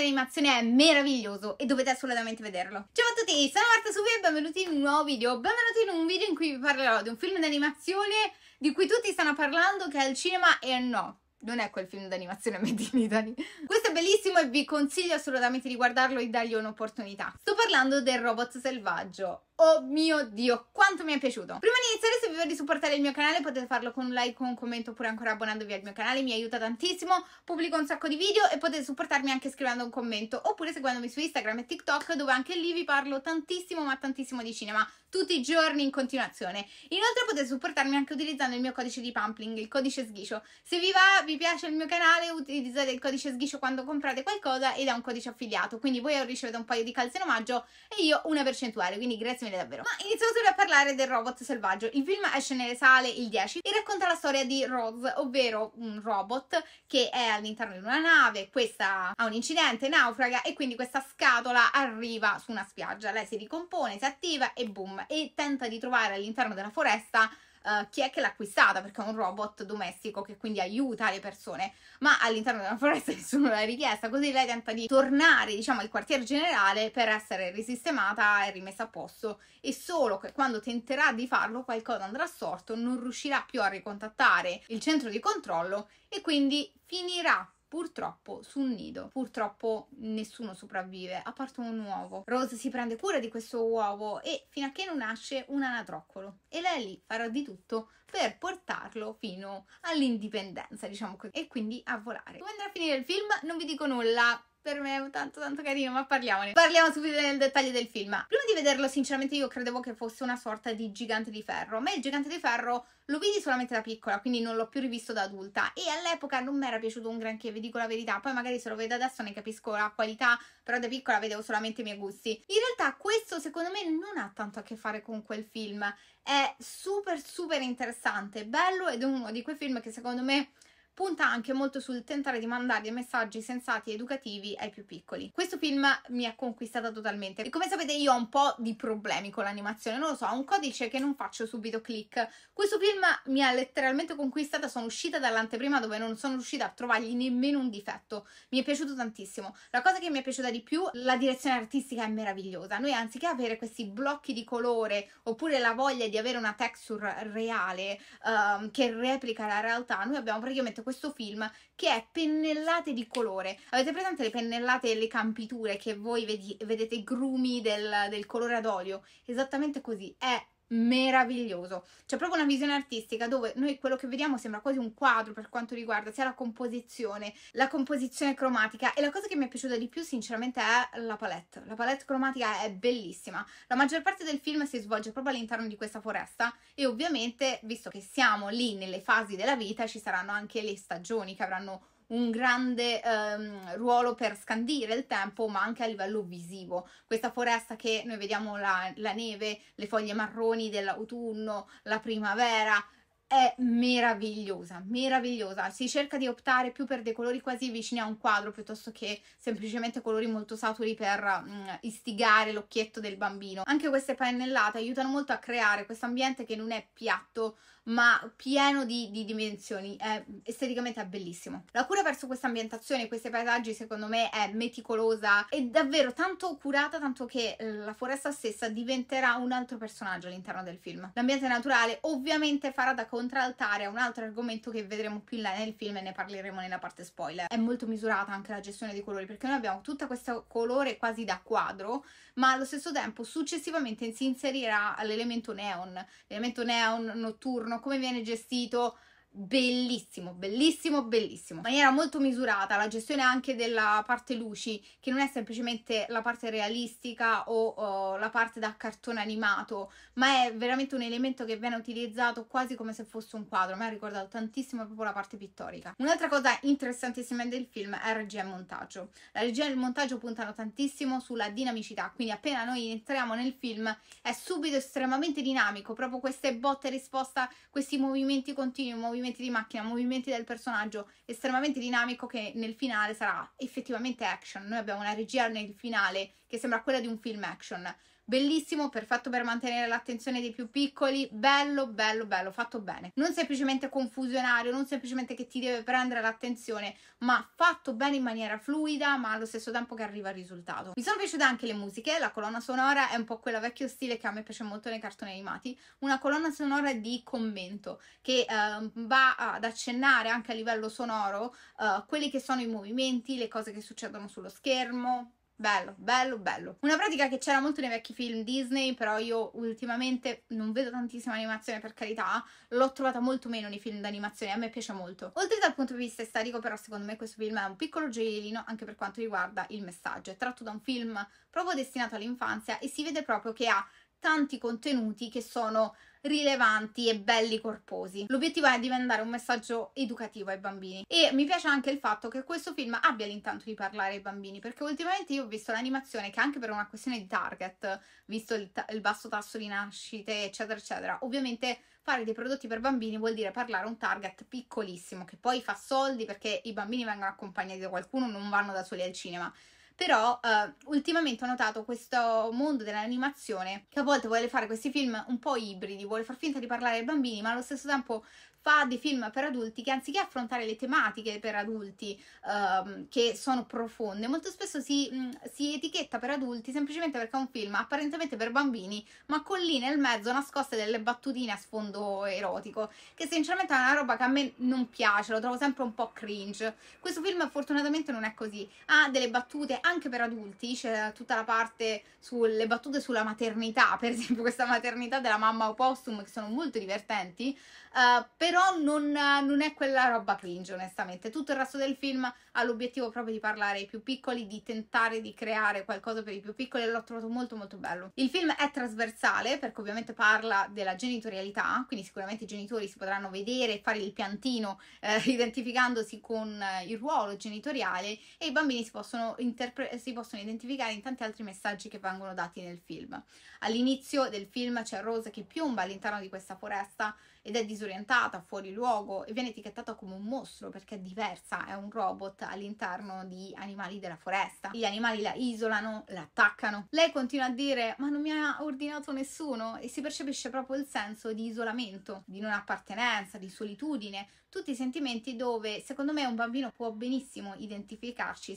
d'animazione è meraviglioso e dovete assolutamente vederlo. Ciao a tutti, sono Marta Subi e benvenuti in un nuovo video. Benvenuti in un video in cui vi parlerò di un film d'animazione di cui tutti stanno parlando che è al cinema e no. Non è quel film d'animazione Made in Italy. Questo è bellissimo e vi consiglio assolutamente di guardarlo e dargli un'opportunità. Sto parlando del robot selvaggio Oh mio Dio, quanto mi è piaciuto! Prima di iniziare, se vi va di supportare il mio canale, potete farlo con un like, con un commento oppure ancora abbonandovi al mio canale, mi aiuta tantissimo. Pubblico un sacco di video e potete supportarmi anche scrivendo un commento oppure seguendomi su Instagram e TikTok, dove anche lì vi parlo tantissimo, ma tantissimo di cinema, tutti i giorni in continuazione. Inoltre, potete supportarmi anche utilizzando il mio codice di Pumpling, il codice sghiscio. Se vi va, vi piace il mio canale, utilizzate il codice sghiscio quando comprate qualcosa ed è un codice affiliato. Quindi voi ricevete un paio di calze in omaggio e io una percentuale. Quindi grazie piacere davvero. Ma iniziamo subito a parlare del robot selvaggio. Il film esce nelle sale il 10 e racconta la storia di Rose, ovvero un robot che è all'interno di una nave, questa ha un incidente, naufraga e quindi questa scatola arriva su una spiaggia. Lei si ricompone, si attiva e boom, e tenta di trovare all'interno della foresta eh, chi è che l'ha acquistata, perché è un robot domestico che quindi aiuta le persone, ma all'interno della foresta nessuno l'ha richiesta, così lei tenta di tornare, diciamo, al quartier generale per essere risistemata e rimessa a posto e solo che quando tenterà di farlo qualcosa andrà storto, non riuscirà più a ricontattare il centro di controllo e quindi finirà purtroppo su un nido. Purtroppo nessuno sopravvive, a parte un uovo. Rose si prende cura di questo uovo e fino a che non nasce un anatroccolo. E lei lì farà di tutto per portarlo fino all'indipendenza, diciamo così, e quindi a volare. Come andrà a finire il film non vi dico nulla per me è tanto tanto carino, ma parliamone. Parliamo subito nel dettaglio del film. Prima di vederlo, sinceramente, io credevo che fosse una sorta di gigante di ferro. Ma il gigante di ferro lo vidi solamente da piccola, quindi non l'ho più rivisto da adulta. E all'epoca non mi era piaciuto un granché, vi dico la verità. Poi magari se lo vedo adesso ne capisco la qualità, però da piccola vedevo solamente i miei gusti. In realtà questo secondo me non ha tanto a che fare con quel film. È super super interessante, bello ed è uno di quei film che secondo me punta anche molto sul tentare di mandare dei messaggi sensati e educativi ai più piccoli. Questo film mi ha conquistata totalmente e come sapete io ho un po' di problemi con l'animazione, non lo so, ho un codice che non faccio subito click. Questo film mi ha letteralmente conquistata, sono uscita dall'anteprima dove non sono riuscita a trovargli nemmeno un difetto. Mi è piaciuto tantissimo. La cosa che mi è piaciuta di più, la direzione artistica è meravigliosa. Noi anziché avere questi blocchi di colore oppure la voglia di avere una texture reale um, che replica la realtà, noi abbiamo praticamente questo film che è pennellate di colore. Avete presente le pennellate e le campiture che voi vedi, vedete grumi del, del colore ad olio? Esattamente così, è meraviglioso. C'è proprio una visione artistica dove noi quello che vediamo sembra quasi un quadro per quanto riguarda sia la composizione, la composizione cromatica e la cosa che mi è piaciuta di più sinceramente è la palette. La palette cromatica è bellissima. La maggior parte del film si svolge proprio all'interno di questa foresta e ovviamente, visto che siamo lì nelle fasi della vita, ci saranno anche le stagioni che avranno un grande ehm, ruolo per scandire il tempo, ma anche a livello visivo. Questa foresta che noi vediamo la, la neve, le foglie marroni dell'autunno, la primavera, è meravigliosa, meravigliosa. Si cerca di optare più per dei colori quasi vicini a un quadro piuttosto che semplicemente colori molto saturi per mh, mm, istigare l'occhietto del bambino. Anche queste pennellate aiutano molto a creare questo ambiente che non è piatto, ma pieno di, di dimensioni. È, esteticamente è bellissimo. La cura verso questa ambientazione, questi paesaggi, secondo me è meticolosa e davvero tanto curata, tanto che eh, la foresta stessa diventerà un altro personaggio all'interno del film. L'ambiente naturale ovviamente farà da contraltare a un altro argomento che vedremo più in là nel film e ne parleremo nella parte spoiler. È molto misurata anche la gestione dei colori perché noi abbiamo tutto questo colore quasi da quadro, ma allo stesso tempo successivamente si inserirà l'elemento neon, l'elemento neon notturno come viene gestito bellissimo, bellissimo, bellissimo. In maniera molto misurata, la gestione anche della parte luci, che non è semplicemente la parte realistica o, o la parte da cartone animato, ma è veramente un elemento che viene utilizzato quasi come se fosse un quadro. Mi ha ricordato tantissimo proprio la parte pittorica. Un'altra cosa interessantissima del film è la regia e il montaggio. La regia e il montaggio puntano tantissimo sulla dinamicità, quindi appena noi entriamo nel film è subito estremamente dinamico, proprio queste botte risposta, questi movimenti continui, movimenti movimenti di macchina, movimenti del personaggio estremamente dinamico che nel finale sarà effettivamente action. Noi abbiamo una regia nel finale che sembra quella di un film action bellissimo, perfetto per mantenere l'attenzione dei più piccoli, bello, bello, bello, fatto bene. Non semplicemente confusionario, non semplicemente che ti deve prendere l'attenzione, ma fatto bene in maniera fluida, ma allo stesso tempo che arriva al risultato. Mi sono piaciute anche le musiche, la colonna sonora è un po' quella vecchio stile che a me piace molto nei cartoni animati, una colonna sonora di commento che eh, va ad accennare anche a livello sonoro eh, quelli che sono i movimenti, le cose che succedono sullo schermo, Bello, bello, bello. Una pratica che c'era molto nei vecchi film Disney, però io ultimamente non vedo tantissima animazione per carità, l'ho trovata molto meno nei film d'animazione, a me piace molto. Oltre dal punto di vista estetico, però secondo me questo film è un piccolo gioiellino anche per quanto riguarda il messaggio. È tratto da un film proprio destinato all'infanzia e si vede proprio che ha tanti contenuti che sono rilevanti e belli corposi. L'obiettivo è di mandare un messaggio educativo ai bambini e mi piace anche il fatto che questo film abbia l'intento di parlare ai bambini perché ultimamente io ho visto l'animazione che anche per una questione di target, visto il, il basso tasso di nascite eccetera eccetera, ovviamente fare dei prodotti per bambini vuol dire parlare a un target piccolissimo che poi fa soldi perché i bambini vengono accompagnati da qualcuno, non vanno da soli al cinema però eh, ultimamente ho notato questo mondo dell'animazione che a volte vuole fare questi film un po' ibridi, vuole far finta di parlare ai bambini, ma allo stesso tempo fa dei film per adulti che anziché affrontare le tematiche per adulti ehm, che sono profonde, molto spesso si, mh, mm, si, etichetta per adulti semplicemente perché è un film apparentemente per bambini, ma con lì nel mezzo nascoste delle battutine a sfondo erotico, che sinceramente è una roba che a me non piace, lo trovo sempre un po' cringe. Questo film fortunatamente non è così, ha delle battute, anche per adulti, c'è tutta la parte sulle battute sulla maternità, per esempio questa maternità della mamma o postum che sono molto divertenti, uh, però non, non, è quella roba cringe onestamente, tutto il resto del film ha l'obiettivo proprio di parlare ai più piccoli, di tentare di creare qualcosa per i più piccoli e l'ho trovato molto molto bello. Il film è trasversale perché ovviamente parla della genitorialità, quindi sicuramente i genitori si potranno vedere e fare il piantino eh, identificandosi con il ruolo genitoriale e i bambini si possono interpretare si possono identificare in tanti altri messaggi che vengono dati nel film. All'inizio del film c'è Rose che piomba all'interno di questa foresta ed è disorientata, fuori luogo e viene etichettata come un mostro perché è diversa, è un robot all'interno di animali della foresta. Gli animali la isolano, la attaccano. Lei continua a dire ma non mi ha ordinato nessuno e si percepisce proprio il senso di isolamento, di non appartenenza, di solitudine, tutti i sentimenti dove secondo me un bambino può benissimo identificarci,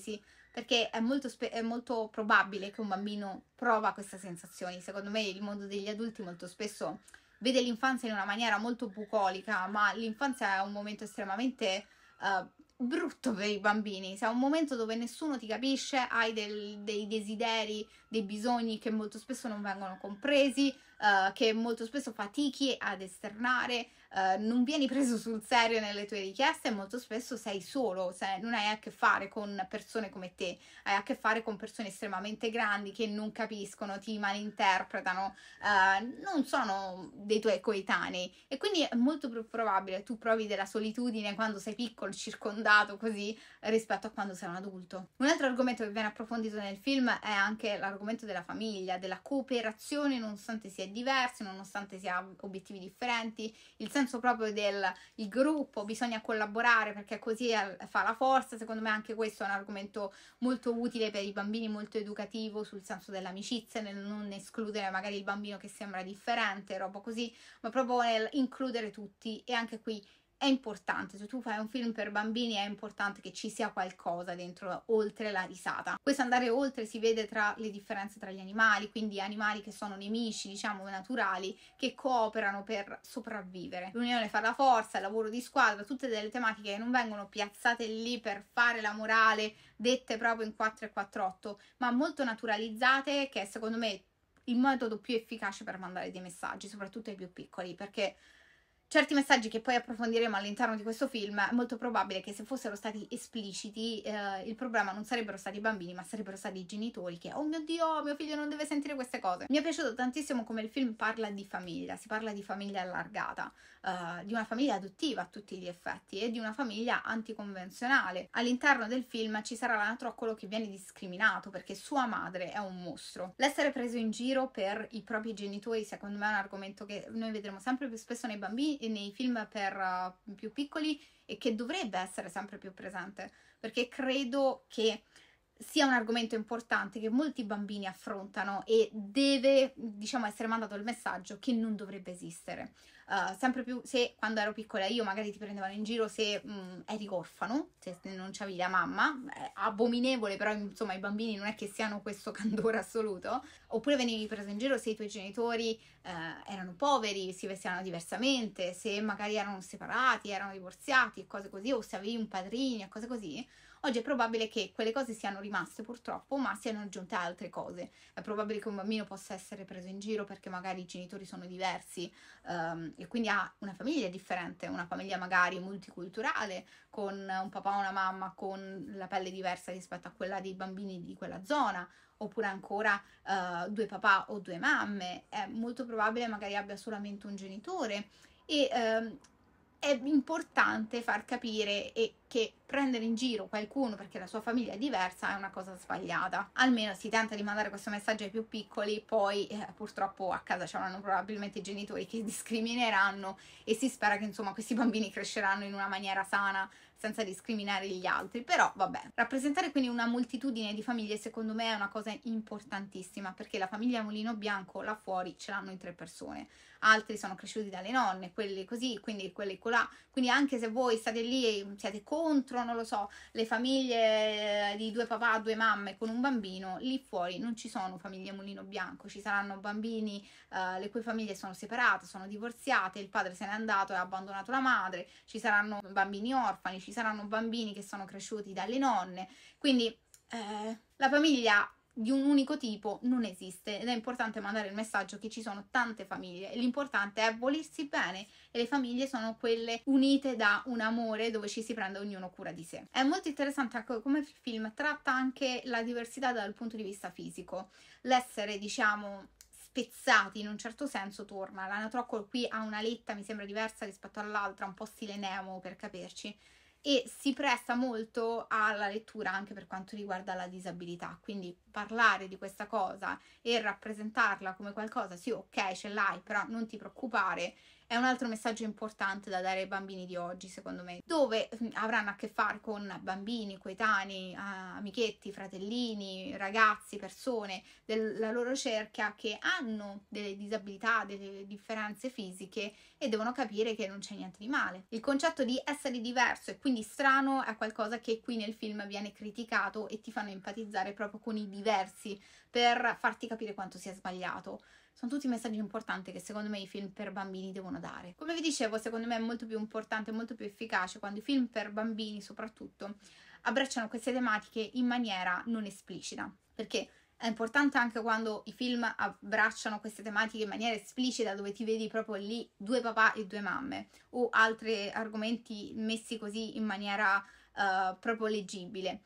perché è molto, è molto, probabile che un bambino prova queste sensazioni. Secondo me il mondo degli adulti molto spesso vede l'infanzia in una maniera molto bucolica, ma l'infanzia è un momento estremamente uh, brutto per i bambini, È un momento dove nessuno ti capisce, hai del, dei desideri, dei bisogni che molto spesso non vengono compresi, uh, che molto spesso fatichi ad esternare eh, non vieni preso sul serio nelle tue richieste e molto spesso sei solo, cioè non hai a che fare con persone come te, hai a che fare con persone estremamente grandi che non capiscono, ti malinterpretano, eh, non sono dei tuoi coetanei e quindi è molto più probabile tu provi della solitudine quando sei piccolo, circondato così rispetto a quando sei un adulto. Un altro argomento che viene approfondito nel film è anche l'argomento della famiglia, della cooperazione nonostante si è diversi, nonostante si ha obiettivi differenti, il senso senso proprio del gruppo, bisogna collaborare perché così fa la forza, secondo me anche questo è un argomento molto utile per i bambini, molto educativo sul senso dell'amicizia, nel non escludere magari il bambino che sembra differente, roba così, ma proprio nel includere tutti e anche qui è importante, se tu fai un film per bambini è importante che ci sia qualcosa dentro, oltre la risata. Questo andare oltre si vede tra le differenze tra gli animali, quindi animali che sono nemici, diciamo, naturali, che cooperano per sopravvivere. L'unione fa la forza, il lavoro di squadra, tutte delle tematiche che non vengono piazzate lì per fare la morale, dette proprio in 4 e 4-8, ma molto naturalizzate, che è secondo me il metodo più efficace per mandare dei messaggi, soprattutto ai più piccoli, perché certi messaggi che poi approfondiremo all'interno di questo film, è molto probabile che se fossero stati espliciti eh, il problema non sarebbero stati i bambini, ma sarebbero stati i genitori che, oh mio Dio, mio figlio non deve sentire queste cose. Mi è piaciuto tantissimo come il film parla di famiglia, si parla di famiglia allargata, eh, di una famiglia adottiva a tutti gli effetti e di una famiglia anticonvenzionale. All'interno del film ci sarà l'anatroccolo che viene discriminato perché sua madre è un mostro. L'essere preso in giro per i propri genitori, secondo me, è un argomento che noi vedremo sempre più spesso nei bambini nei film per uh, più piccoli e che dovrebbe essere sempre più presente, perché credo che sia un argomento importante che molti bambini affrontano e deve, diciamo, essere mandato il messaggio che non dovrebbe esistere. Uh, sempre più se quando ero piccola io magari ti prendevano in giro se mh, mm, eri orfano, se non c'avevi la mamma, eh, abominevole, però insomma i bambini non è che siano questo candore assoluto, oppure venivi preso in giro se i tuoi genitori eh, erano poveri, si vestivano diversamente, se magari erano separati, erano divorziati, e cose così, o se avevi un padrino, e cose così Oggi è probabile che quelle cose siano rimaste purtroppo, ma siano aggiunte altre cose. È probabile che un bambino possa essere preso in giro perché magari i genitori sono diversi um, e quindi ha una famiglia differente, una famiglia magari multiculturale, con un papà o una mamma con la pelle diversa rispetto a quella dei bambini di quella zona oppure ancora uh, due papà o due mamme, è molto probabile magari abbia solamente un genitore e uh, è importante far capire che prendere in giro qualcuno perché la sua famiglia è diversa è una cosa sbagliata. Almeno si tenta di mandare questo messaggio ai più piccoli, poi eh, purtroppo a casa ci avranno probabilmente i genitori che discrimineranno e si spera che insomma questi bambini cresceranno in una maniera sana senza discriminare gli altri, però vabbè. Rappresentare quindi una moltitudine di famiglie secondo me è una cosa importantissima perché la famiglia Mulino Bianco là fuori ce l'hanno in tre persone, altri sono cresciuti dalle nonne, quelli così, quindi quelli colà, quindi anche se voi state lì e siete contro, non lo so, le famiglie eh, di due papà, due mamme con un bambino, lì fuori non ci sono famiglie Mulino Bianco, ci saranno bambini eh, le cui famiglie sono separate, sono divorziate, il padre se n'è andato e ha abbandonato la madre, ci saranno bambini orfani, ci ci saranno bambini che sono cresciuti dalle nonne, quindi eh, la famiglia di un unico tipo non esiste ed è importante mandare il messaggio che ci sono tante famiglie e l'importante è volersi bene e le famiglie sono quelle unite da un amore dove ci si prende ognuno cura di sé. È molto interessante anche ecco, come il film tratta anche la diversità dal punto di vista fisico, l'essere diciamo spezzati in un certo senso torna, l'anatrocco qui ha una letta mi sembra diversa rispetto all'altra, un po' stile Nemo per capirci, e si presta molto alla lettura anche per quanto riguarda la disabilità, quindi parlare di questa cosa e rappresentarla come qualcosa, sì, ok, ce l'hai, però non ti preoccupare, è un altro messaggio importante da dare ai bambini di oggi, secondo me, dove mm, avranno a che fare con bambini, coetanei, amichetti, fratellini, ragazzi, persone della loro cerchia che hanno delle disabilità, delle differenze fisiche e devono capire che non c'è niente di male. Il concetto di essere diverso e quindi strano è qualcosa che qui nel film viene criticato e ti fanno empatizzare proprio con i disabili diversi per farti capire quanto sia sbagliato. Sono tutti messaggi importanti che secondo me i film per bambini devono dare. Come vi dicevo, secondo me è molto più importante, molto più efficace quando i film per bambini soprattutto abbracciano queste tematiche in maniera non esplicita. Perché è importante anche quando i film abbracciano queste tematiche in maniera esplicita, dove ti vedi proprio lì due papà e due mamme, o altri argomenti messi così in maniera uh, proprio leggibile.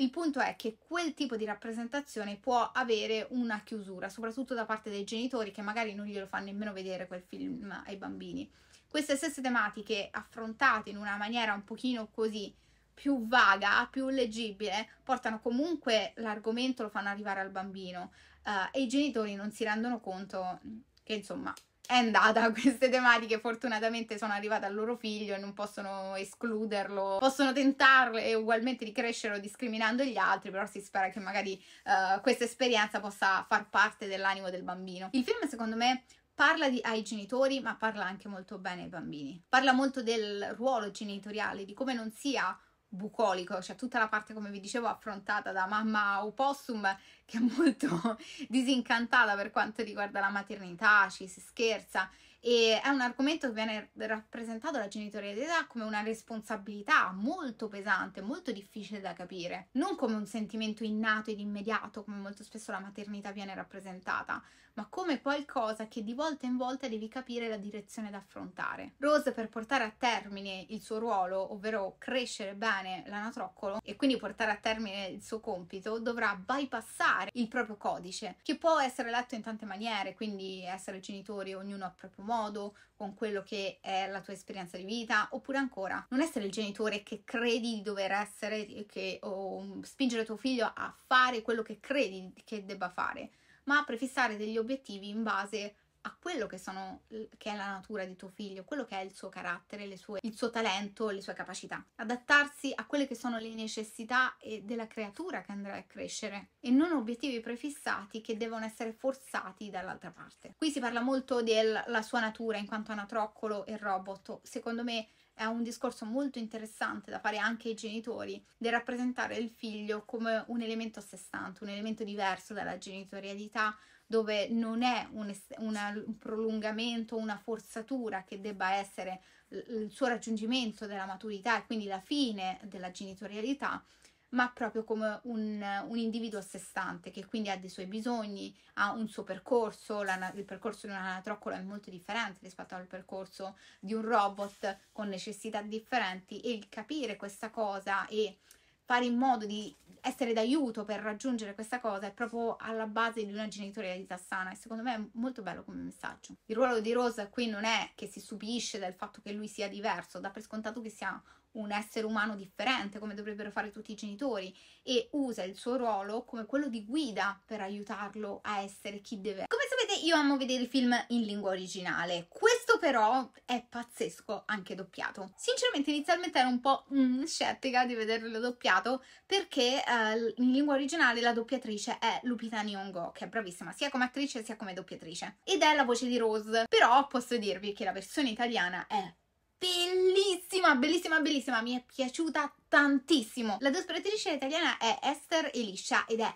Il punto è che quel tipo di rappresentazione può avere una chiusura, soprattutto da parte dei genitori che magari non glielo fanno nemmeno vedere quel film ai bambini. Queste stesse tematiche affrontate in una maniera un pochino così più vaga, più leggibile, portano comunque l'argomento, lo fanno arrivare al bambino uh, e i genitori non si rendono conto che insomma è andata queste tematiche, fortunatamente sono arrivate al loro figlio e non possono escluderlo, possono tentarle e ugualmente di crescere discriminando gli altri, però si spera che magari uh, questa esperienza possa far parte dell'animo del bambino. Il film secondo me parla di, ai genitori, ma parla anche molto bene ai bambini. Parla molto del ruolo genitoriale, di come non sia bucolico, cioè tutta la parte, come vi dicevo, affrontata da mamma opossum che è molto disincantata per quanto riguarda la maternità, ci si scherza e è un argomento che viene rappresentato dalla genitorialità come una responsabilità molto pesante, molto difficile da capire, non come un sentimento innato ed immediato come molto spesso la maternità viene rappresentata, ma come qualcosa che di volta in volta devi capire la direzione da affrontare. Rose per portare a termine il suo ruolo, ovvero crescere bene l'anatroccolo e quindi portare a termine il suo compito, dovrà bypassare il proprio codice, che può essere letto in tante maniere, quindi essere genitori ognuno a proprio modo, con quello che è la tua esperienza di vita, oppure ancora non essere il genitore che credi di dover essere che, o spingere tuo figlio a fare quello che credi che debba fare, ma prefissare degli obiettivi in base a quello che, sono, che è la natura di tuo figlio, quello che è il suo carattere, sue, il suo talento, le sue capacità. Adattarsi a quelle che sono le necessità della creatura che andrà a crescere e non obiettivi prefissati che devono essere forzati dall'altra parte. Qui si parla molto della sua natura in quanto anatroccolo e robot. Secondo me è un discorso molto interessante da fare anche ai genitori, del rappresentare il figlio come un elemento a sé stante, un elemento diverso dalla genitorialità, dove non è un, est- un prolungamento, una forzatura che debba essere il suo raggiungimento della maturità e quindi la fine della genitorialità, ma proprio come un, un, individuo a sé stante che quindi ha dei suoi bisogni, ha un suo percorso, la, il percorso di una anatroccola è molto differente rispetto al percorso di un robot con necessità differenti e capire questa cosa e fare in modo di essere d'aiuto per raggiungere questa cosa è proprio alla base di una genitorialità sana e secondo me è molto bello come messaggio. Il ruolo di Rosa qui non è che si stupisce dal fatto che lui sia diverso, dà per scontato che sia un essere umano differente, come dovrebbero fare tutti i genitori, e usa il suo ruolo come quello di guida per aiutarlo a essere chi deve. Come sapete, io amo vedere i film in lingua originale. Questo però è pazzesco anche doppiato. Sinceramente, inizialmente ero un po' mm, scettica di vederlo doppiato perché eh, in lingua originale la doppiatrice è Lupita Nyong'o, che è bravissima sia come attrice sia come doppiatrice, ed è la voce di Rose. Però posso dirvi che la versione italiana è bellissima, bellissima, bellissima, mi è piaciuta tantissimo. La doppiatrice italiana è Esther Eliscia ed è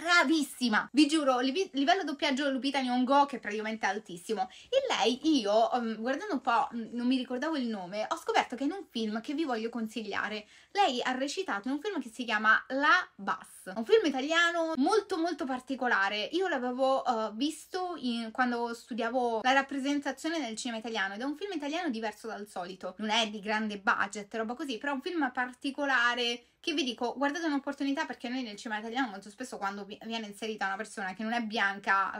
bravissima. Vi giuro, live- livello doppiaggio Lupita Nyong'o che è praticamente altissimo. E lei io, mm, guardando un po', mm, non mi ricordavo il nome, ho scoperto che in un film che vi voglio consigliare, lei ha recitato in un film che si chiama La Bass, un film italiano molto molto particolare. Io l'avevo uh, visto in, quando studiavo la rappresentazione nel cinema italiano ed è un film italiano diverso dal solito. Non è di grande budget, roba così, però è un film particolare che vi dico guardate un'opportunità perché noi nel cinema italiano molto spesso quando viene inserita una persona che non è bianca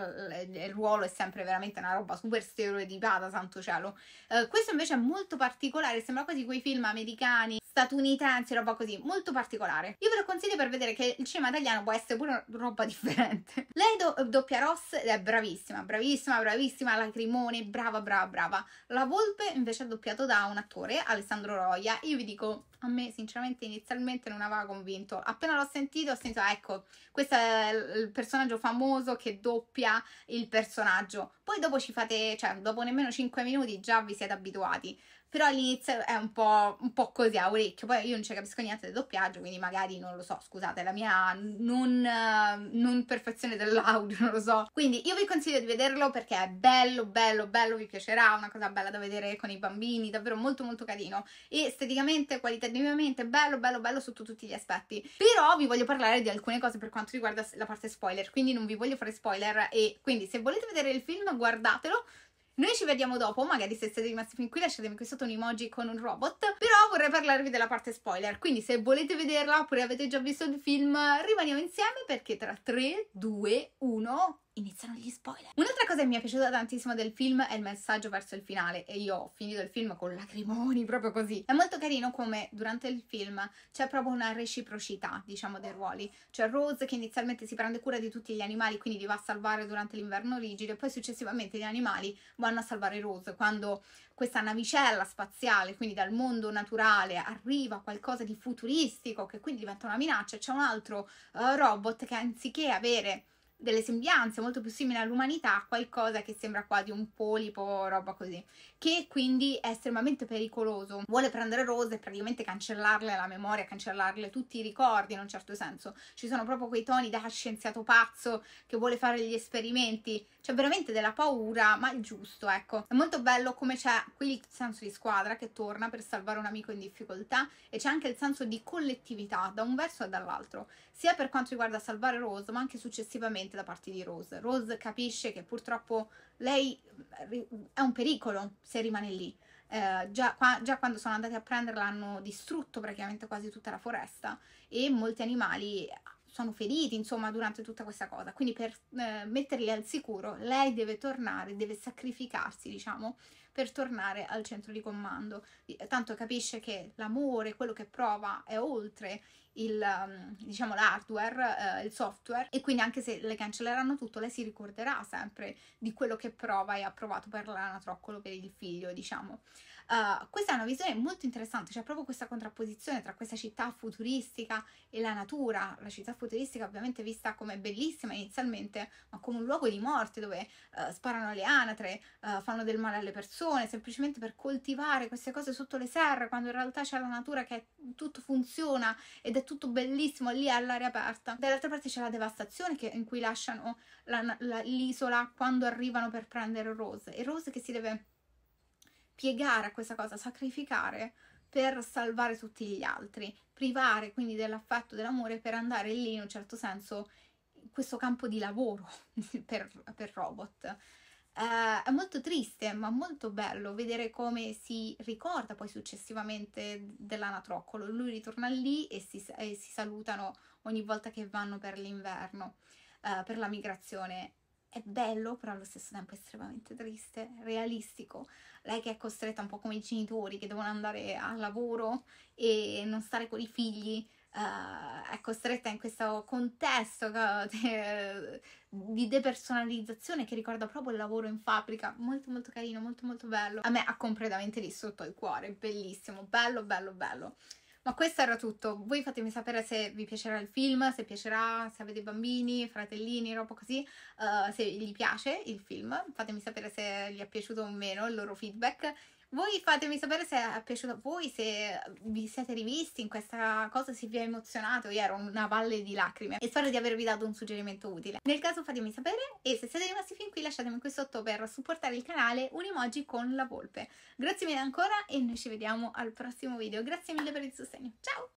il ruolo è sempre veramente una roba super stereotipata, santo cielo. Eh, questo invece è molto particolare, sembra quasi quei film americani, statunitensi, roba così, molto particolare. Io ve lo consiglio per vedere che il cinema italiano può essere pure roba differente. Lei do, doppia Ross è bravissima, bravissima, bravissima, lacrimone, brava, brava, brava. La Volpe invece è doppiato da un attore, Alessandro Roia, io vi dico a me sinceramente inizialmente non aveva convinto. Appena l'ho sentito ho sentito, ah, ecco, questo è il personaggio famoso che doppia il personaggio. Poi dopo ci fate, cioè dopo nemmeno 5 minuti già vi siete abituati però all'inizio è un po', un po', così a orecchio, poi io non ci capisco niente del doppiaggio, quindi magari non lo so, scusate, la mia non, non, perfezione dell'audio, non lo so. Quindi io vi consiglio di vederlo perché è bello, bello, bello, vi piacerà, una cosa bella da vedere con i bambini, davvero molto molto carino, e esteticamente, qualitativamente, bello, bello, bello sotto tutti gli aspetti. Però vi voglio parlare di alcune cose per quanto riguarda la parte spoiler, quindi non vi voglio fare spoiler e quindi se volete vedere il film guardatelo, noi ci vediamo dopo, magari se siete rimasti fin qui lasciatemi qui sotto un emoji con un robot, però vorrei parlarvi della parte spoiler, quindi se volete vederla oppure avete già visto il film rimaniamo insieme perché tra 3, 2, 1 iniziano gli spoiler. Un'altra cosa che mi è piaciuta tantissimo del film è il messaggio verso il finale e io ho finito il film con lacrimoni, proprio così. È molto carino come durante il film c'è proprio una reciprocità, diciamo, dei ruoli. C'è Rose che inizialmente si prende cura di tutti gli animali, quindi li va a salvare durante l'inverno rigido e poi successivamente gli animali vanno a salvare Rose quando questa navicella spaziale, quindi dal mondo naturale, arriva qualcosa di futuristico che quindi diventa una minaccia, c'è un altro uh, robot che anziché avere delle sembianze molto più simili all'umanità a qualcosa che sembra quasi un polipo, roba così che quindi è estremamente pericoloso. Vuole prendere Rose e praticamente cancellarle la memoria, cancellarle tutti i ricordi in un certo senso. Ci sono proprio quei toni da scienziato pazzo che vuole fare gli esperimenti. C'è veramente della paura, ma il giusto, ecco. È molto bello come c'è qui il senso di squadra che torna per salvare un amico in difficoltà e c'è anche il senso di collettività da un verso e dall'altro, sia per quanto riguarda salvare Rose, ma anche successivamente da parte di Rose. Rose capisce che purtroppo lei è un pericolo se rimane lì. Eh, già, qua, già, quando sono andati a prenderla hanno distrutto praticamente quasi tutta la foresta e molti animali sono feriti insomma durante tutta questa cosa quindi per eh, metterli al sicuro lei deve tornare deve sacrificarsi diciamo per tornare al centro di comando. Tanto capisce che l'amore, quello che prova è oltre il, um, diciamo, l'hardware, eh, il software e quindi anche se le cancelleranno tutto, lei si ricorderà sempre di quello che prova e ha provato per l'anatroccolo per il figlio, diciamo. Uh, questa è una visione molto interessante, c'è cioè proprio questa contrapposizione tra questa città futuristica e la natura, la città futuristica ovviamente vista come bellissima inizialmente, ma come un luogo di morte dove uh, sparano le anatre, uh, fanno del male alle persone, semplicemente per coltivare queste cose sotto le serre, quando in realtà c'è la natura che tutto funziona ed è tutto bellissimo lì all'aria aperta. Dall'altra parte c'è la devastazione che, in cui lasciano la, la, l'isola quando arrivano per prendere Rose e Rose che si deve piegare a questa cosa, sacrificare per salvare tutti gli altri, privare quindi dell'affetto, dell'amore per andare lì in un certo senso in questo campo di lavoro per, per robot. Uh, è molto triste ma molto bello vedere come si ricorda poi successivamente dell'anatroccolo. Lui ritorna lì e si, e si salutano ogni volta che vanno per l'inverno, uh, per la migrazione è bello, però allo stesso tempo estremamente triste, realistico. Lei che è costretta un po' come i genitori che devono andare al lavoro e non stare con i figli, uh, è costretta in questo contesto eh, di depersonalizzazione che ricorda proprio il lavoro in fabbrica. Molto molto carino, molto molto bello. A me ha completamente distrutto il cuore, bellissimo, bello bello bello. Ma questo era tutto. Voi fatemi sapere se vi piacerà il film, se piacerà, se avete bambini, fratellini, roba così, uh, se gli piace il film. Fatemi sapere se gli è piaciuto o meno il loro feedback voi fatemi sapere se è piaciuto a voi, se vi siete rivisti in questa cosa, se vi ha emozionato. Io ero una valle di lacrime e spero di avervi dato un suggerimento utile. Nel caso fatemi sapere e se siete rimasti fin qui lasciatemi qui sotto per supportare il canale un emoji con la volpe. Grazie mille ancora e noi ci vediamo al prossimo video. Grazie mille per il sostegno. Ciao!